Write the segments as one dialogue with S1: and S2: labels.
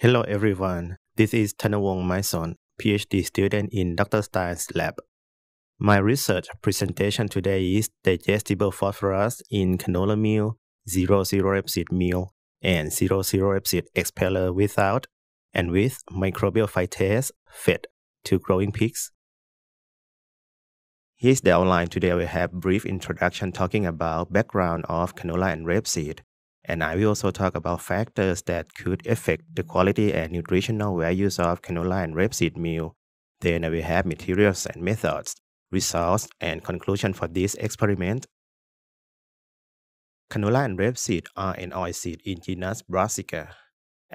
S1: Hello everyone, this is Tanawong Maison, PhD student in Dr. Stein's lab. My research presentation today is digestible phosphorus in canola meal, 0,0-rapeseed meal, and 0,0-rapeseed expeller without and with microbial phytase fed to growing pigs. Here's the outline. Today we have brief introduction talking about background of canola and rapeseed and I will also talk about factors that could affect the quality and nutritional values of canola and rapeseed meal. Then I will have materials and methods, results and conclusion for this experiment. Canola and rapeseed are an oilseed in genus Brassica.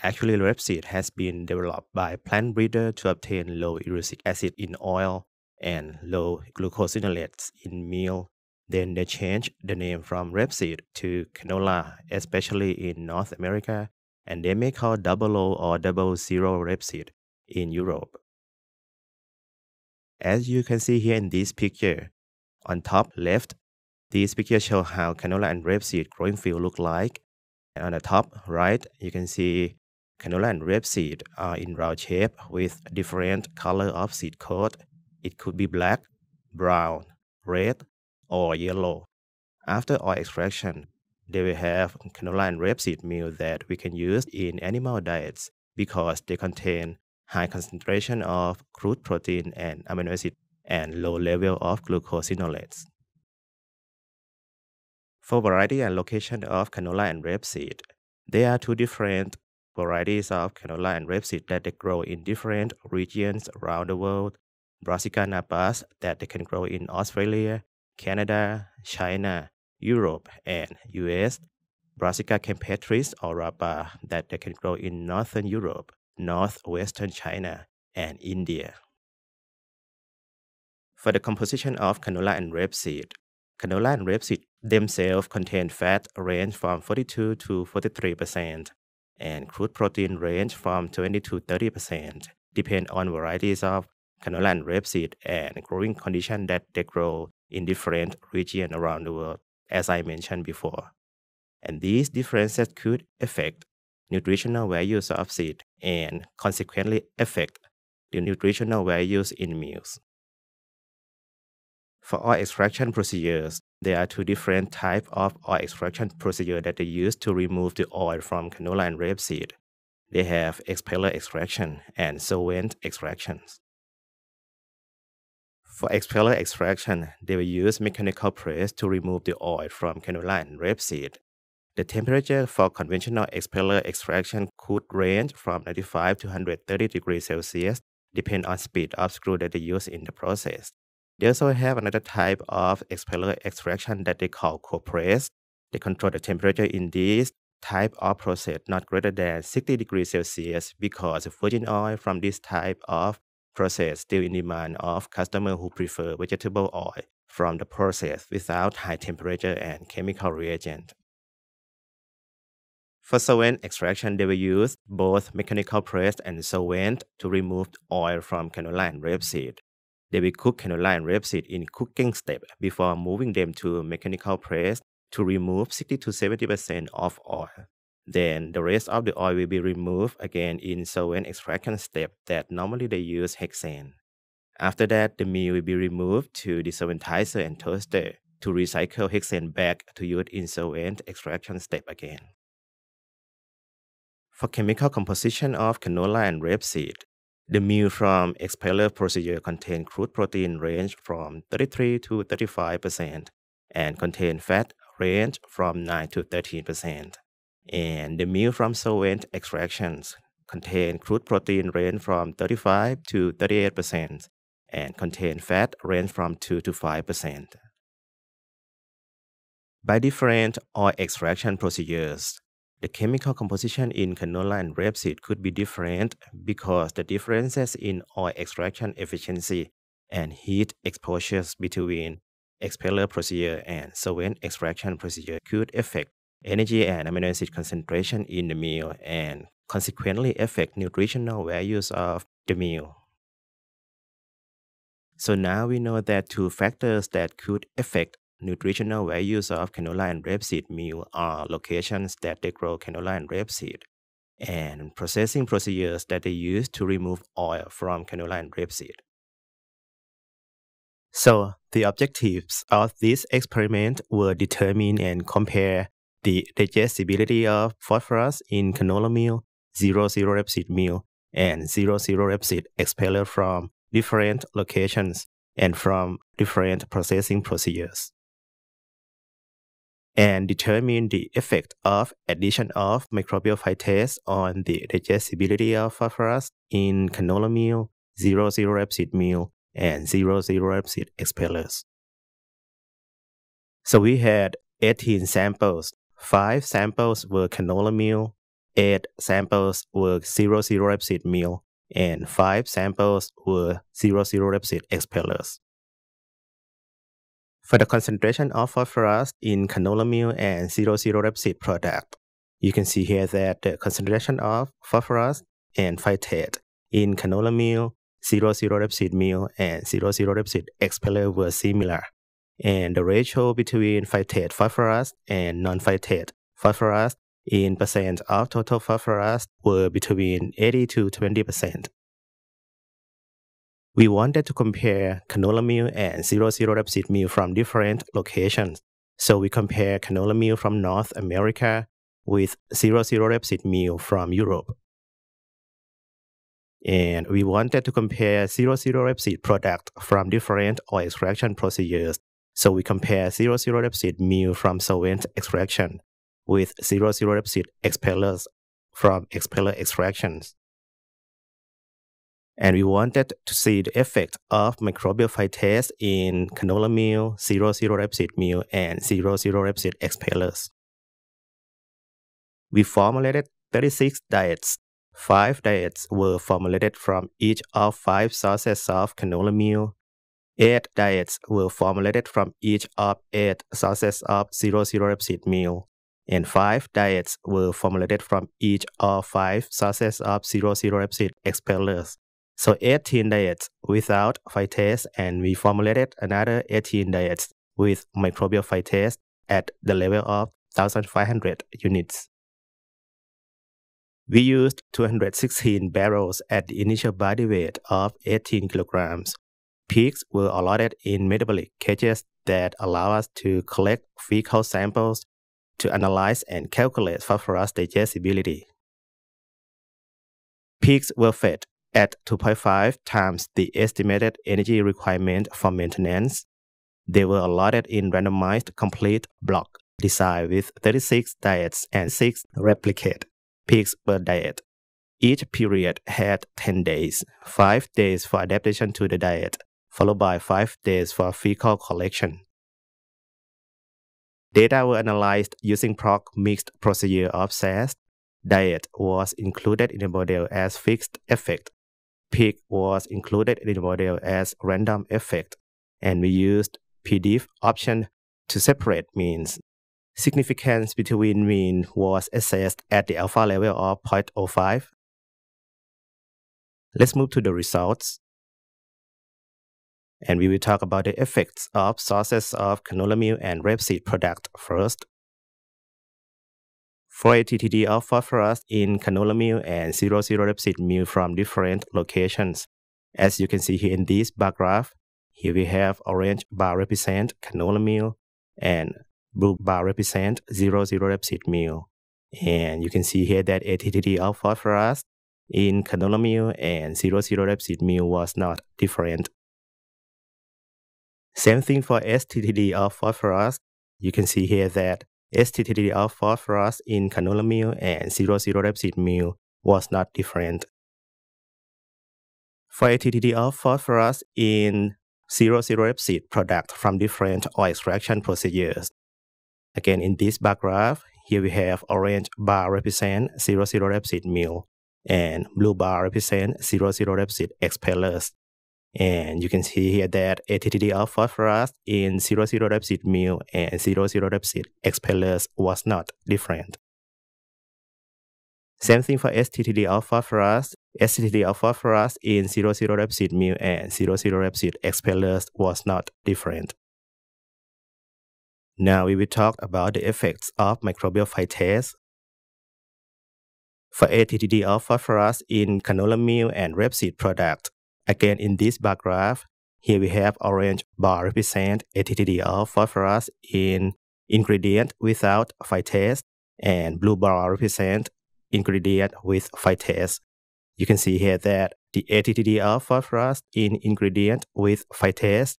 S1: Actually, rapeseed has been developed by plant breeder to obtain low erucic acid in oil and low glucosinolates in meal then they changed the name from rapeseed to canola, especially in North America, and they may call double O or double zero rapeseed in Europe. As you can see here in this picture, on top left, this picture shows how canola and rapeseed growing field look like. And on the top right, you can see canola and rapeseed are in round shape with different color of seed coat. It could be black, brown, red, or yellow. After oil extraction, they will have canola and rapeseed meal that we can use in animal diets because they contain high concentration of crude protein and amino acid and low level of glucosinolates. For variety and location of canola and rapeseed, there are two different varieties of canola and rapeseed that they grow in different regions around the world. Brassica napas that they can grow in Australia Canada, China, Europe, and US. Brassica campetris or rapa uh, that they can grow in northern Europe, northwestern China, and India. For the composition of canola and rapeseed, canola and rapeseed themselves contain fat range from 42 to 43% and crude protein range from 20 to 30% depend on varieties of canola and rapeseed and growing conditions that they grow in different regions around the world, as I mentioned before. And these differences could affect nutritional values of seed and consequently affect the nutritional values in meals. For oil extraction procedures, there are two different types of oil extraction procedure that they use to remove the oil from canola and rapeseed. They have expeller extraction and solvent extractions. For expeller extraction, they will use mechanical press to remove the oil from canola and rapeseed. The temperature for conventional expeller extraction could range from 95 to 130 degrees Celsius, depending on speed of screw that they use in the process. They also have another type of expeller extraction that they call press. They control the temperature in this type of process not greater than 60 degrees Celsius because virgin oil from this type of process still in demand of customers who prefer vegetable oil from the process without high temperature and chemical reagent. For solvent extraction, they will use both mechanical press and solvent to remove oil from canola and rapeseed. They will cook canola and rapeseed in cooking step before moving them to mechanical press to remove 60 to 70% of oil. Then the rest of the oil will be removed again in solvent extraction step that normally they use hexane. After that, the meal will be removed to the solventizer and toaster to recycle hexane back to use in solvent extraction step again. For chemical composition of canola and rapeseed, the meal from expeller procedure contain crude protein range from 33 to 35% and contain fat range from 9 to 13%. And the meal from solvent extractions contain crude protein range from 35 to 38% and contain fat range from 2 to 5%. By different oil extraction procedures, the chemical composition in canola and rapeseed could be different because the differences in oil extraction efficiency and heat exposures between expeller procedure and solvent extraction procedure could affect energy and amino acid concentration in the meal and consequently affect nutritional values of the meal. So now we know that two factors that could affect nutritional values of canola and rapeseed meal are locations that they grow canola and rapeseed and processing procedures that they use to remove oil from canola and rapeseed. So, the objectives of this experiment were determine and compare the digestibility of phosphorus in canola meal, zero zero repseed meal, and zero zero repseed expellers from different locations and from different processing procedures. And determine the effect of addition of microbial phytase on the digestibility of phosphorus in canola meal, zero zero repseed meal, and zero zero repseed expellers. So we had 18 samples Five samples were canola meal, eight samples were zero zero repseed meal, and five samples were zero zero repseed expellers. For the concentration of phosphorus in canola meal and zero zero repseed product, you can see here that the concentration of phosphorus and phytate in canola meal, zero zero repseed meal, and zero zero repseed expeller were similar and the ratio between phytate phosphorus and non-phytate phosphorus in percent of total phosphorus were between 80 to 20 percent. We wanted to compare canola meal and zero zero rapeseed meal from different locations, so we compare canola meal from North America with zero zero rapeseed meal from Europe. And we wanted to compare zero zero rapeseed product from different oil extraction procedures so we compare 0 repseed meal mu from solvent extraction with 0 repseed expellers from expeller extractions. And we wanted to see the effect of microbial phytase in canola meal, 0 repseed meal, and 0 repseed expellers. We formulated 36 diets. Five diets were formulated from each of five sources of canola meal, Eight diets were formulated from each of eight sources of zero-zero-psid meal, and five diets were formulated from each of five sources of zero-zero-psid expellers. So 18 diets without phytase, and we formulated another 18 diets with microbial phytase at the level of 1,500 units. We used 216 barrels at the initial body weight of 18 kilograms Peaks were allotted in metabolic cages that allow us to collect fecal samples to analyze and calculate phosphorus digestibility. Pigs were fed at 2.5 times the estimated energy requirement for maintenance. They were allotted in randomized complete block design with 36 diets and 6 replicate pigs per diet. Each period had 10 days, 5 days for adaptation to the diet, followed by five days for fecal collection. Data were analyzed using PROC mixed procedure of SAS. Diet was included in the model as fixed effect. Peak was included in the model as random effect. And we used PDIF option to separate means. Significance between mean was assessed at the alpha level of 0.05. Let's move to the results. And we will talk about the effects of sources of canola meal and rapeseed product 1st For 4-ATTD for us in canola meal and 0 rapeseed meal from different locations. As you can see here in this bar graph, here we have orange bar represent canola meal and blue bar represent 0 rapeseed meal. And you can see here that ATTD for us in canola meal and zero-zero 0 rapeseed meal was not different. Same thing for STTD for us. You can see here that STTD for us in canola meal and 00 rapeseed meal was not different. For ATTD for us in 00 rapeseed product from different oil extraction procedures. Again, in this bar graph, here we have orange bar represent 00 rapeseed meal and blue bar represent 00 rapeseed expellers. And you can see here that ATTD alpha for us in 00 repseed mu and 00 repseed expellers was not different. Same thing for STTD alpha for us. STTD alpha for us in 00 repseed mu and 00 repseed expellers was not different. Now we will talk about the effects of microbial phytase for ATTD alpha for us in canola meal and rapeseed product. Again, in this bar graph, here we have orange bar represent ATTD of phosphorus in ingredient without phytase, and blue bar represent ingredient with phytase. You can see here that the ATTD of phosphorus in ingredient with phytase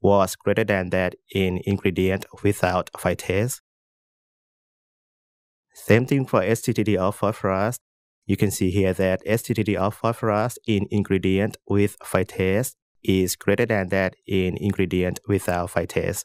S1: was greater than that in ingredient without phytase. Same thing for STTD of phosphorus you can see here that STTD STTDR phosphorus in ingredient with phytase is greater than that in ingredient without phytase.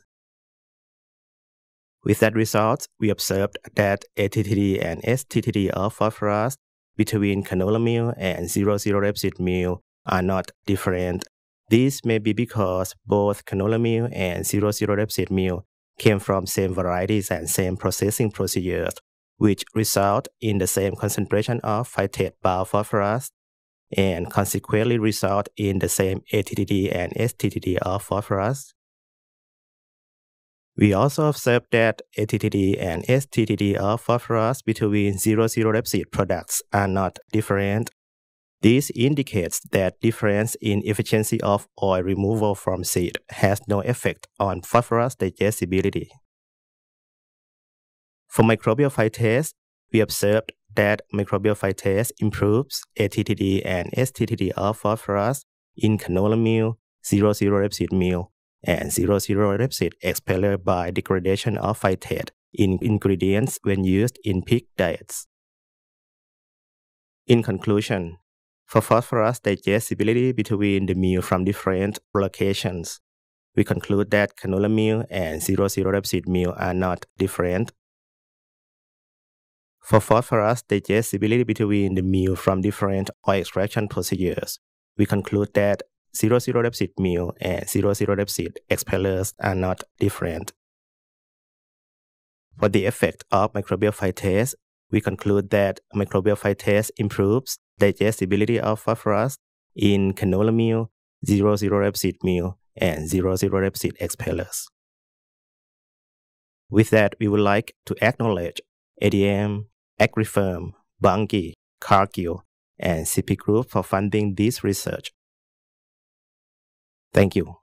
S1: With that result, we observed that ATTD and STTD of phosphorus between canola meal and 00 rapeseed meal are not different. This may be because both canola meal and 00 rapeseed meal came from same varieties and same processing procedures, which result in the same concentration of phytate bound phosphorus and consequently result in the same ATTD and STTD of phosphorus. We also observed that ATTD and STTD of phosphorus between 00 repseed products are not different. This indicates that difference in efficiency of oil removal from seed has no effect on phosphorus digestibility. For microbial phytase, we observed that microbial phytase improves ATTD and STTD of phosphorus in canola meal, 00 repseed meal, and 00 repseed expeller by degradation of phytate in ingredients when used in pig diets. In conclusion, for phosphorus digestibility between the meal from different locations, we conclude that canola meal and 00 repseed meal are not different for phosphorus, the digestibility between the meal from different oil extraction procedures. We conclude that 0 0 deficit meal and 0 0 deficit expellers are not different. For the effect of microbial phytase, we conclude that microbial phytase improves digestibility of phosphorus in canola meal, 0 0 meal, and 0 0 expellers. With that, we would like to acknowledge ADM, Agrifirm, Bunge, Cargill, and CP Group for funding this research. Thank you.